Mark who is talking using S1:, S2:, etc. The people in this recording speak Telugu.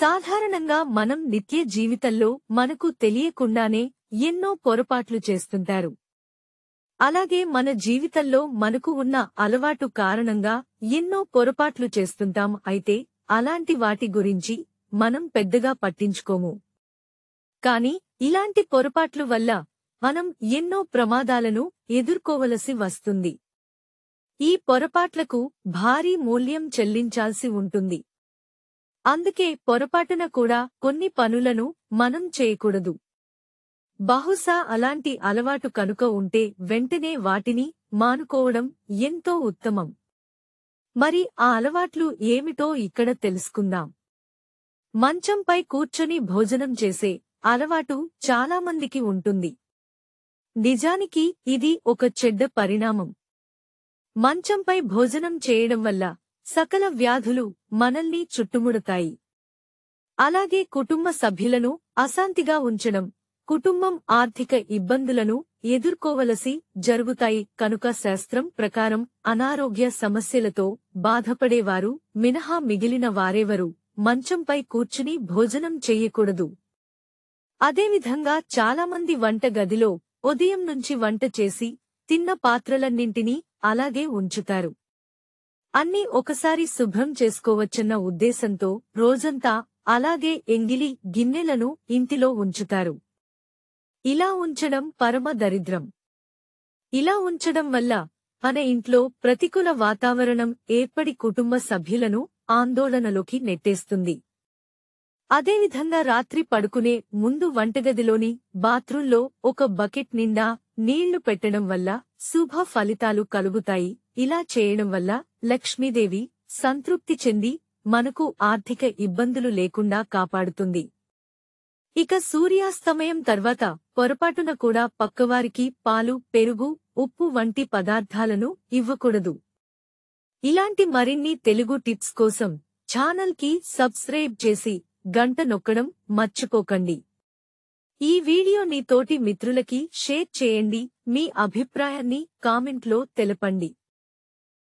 S1: సాధారణంగా మనం నిత్య జీవితంలో మనకు తెలియకుండానే ఎన్నో పొరపాట్లు చేస్తుంటారు అలాగే మన జీవితంలో మనకు ఉన్న అలవాటు కారణంగా ఎన్నో పొరపాట్లు చేస్తుంటాం అయితే అలాంటి వాటి గురించి మనం పెద్దగా పట్టించుకోము కాని ఇలాంటి పొరపాట్లు వల్ల మనం ఎన్నో ప్రమాదాలను ఎదుర్కోవలసి వస్తుంది ఈ పొరపాట్లకు భారీ మూల్యం చెల్లించాల్సి ఉంటుంది అందుకే పొరపాటున కూడా కొన్ని పనులను మనం చేయకూడదు బహుశా అలాంటి అలవాటు కనుక ఉంటే వెంటనే వాటిని మానుకోవడం ఎంతో ఉత్తమం మరి ఆ అలవాట్లు ఏమిటో ఇక్కడ తెలుసుకుందాం మంచంపై కూర్చొని భోజనం చేసే అలవాటు చాలామందికి ఉంటుంది నిజానికి ఇది ఒక చెడ్డ పరిణామం మంచంపై భోజనం చేయడం వల్ల సకల వ్యాధులు మనల్ని చుట్టుముడతాయి అలాగే కుటుంబ సభ్యులను అశాంతిగా ఉంచడం కుటుంబం ఆర్థిక ఇబ్బందులను ఎదుర్కోవలసి జరుగుతాయి కనుక శాస్త్రం ప్రకారం అనారోగ్య సమస్యలతో బాధపడేవారు మినహా మిగిలిన వారెవరు మంచంపై కూర్చుని భోజనం చెయ్యకూడదు అదేవిధంగా చాలామంది వంట గదిలో ఉదయం నుంచి వంట చేసి తిన్న పాత్రలన్నింటినీ అలాగే ఉంచుతారు అన్నీ ఒకసారి శుభ్రం చేసుకోవచ్చన్న ఉద్దేశంతో రోజంతా అలాగే ఎంగిలి గిన్నెలను ఇంటిలో ఉంచుతారు ఇలా ఉంచడం పరమ దరిద్రం ఇలా ఉంచడం వల్ల మన ఇంట్లో ప్రతికూల వాతావరణం ఏర్పడి కుటుంబ సభ్యులను ఆందోళనలోకి నెట్టేస్తుంది అదేవిధంగా రాత్రి పడుకునే ముందు వంటగదిలోని బాత్రూంలో ఒక బకెట్ నిండా నీళ్లు పెట్టడం వల్ల శుభ ఫలితాలు కలుగుతాయి ఇలా చేయడం వల్ల లక్ష్మీదేవి సంతృప్తి చెంది మనకు ఆర్థిక ఇబ్బందులు లేకుండా కాపాడుతుంది ఇక సూర్యాస్తమయం తర్వాత పొరపాటున కూడా పక్కవారికి పాలు పెరుగు ఉప్పు వంటి పదార్థాలను ఇవ్వకూడదు ఇలాంటి మరిన్ని తెలుగు టిప్స్ కోసం ఛానల్కి సబ్స్క్రైబ్ చేసి గంట నొక్కడం మర్చిపోకండి ఈ నీ తోటి మిత్రులకి షేర్ చేయండి మీ అభిప్రాయాన్ని కామెంట్లో తెలపండి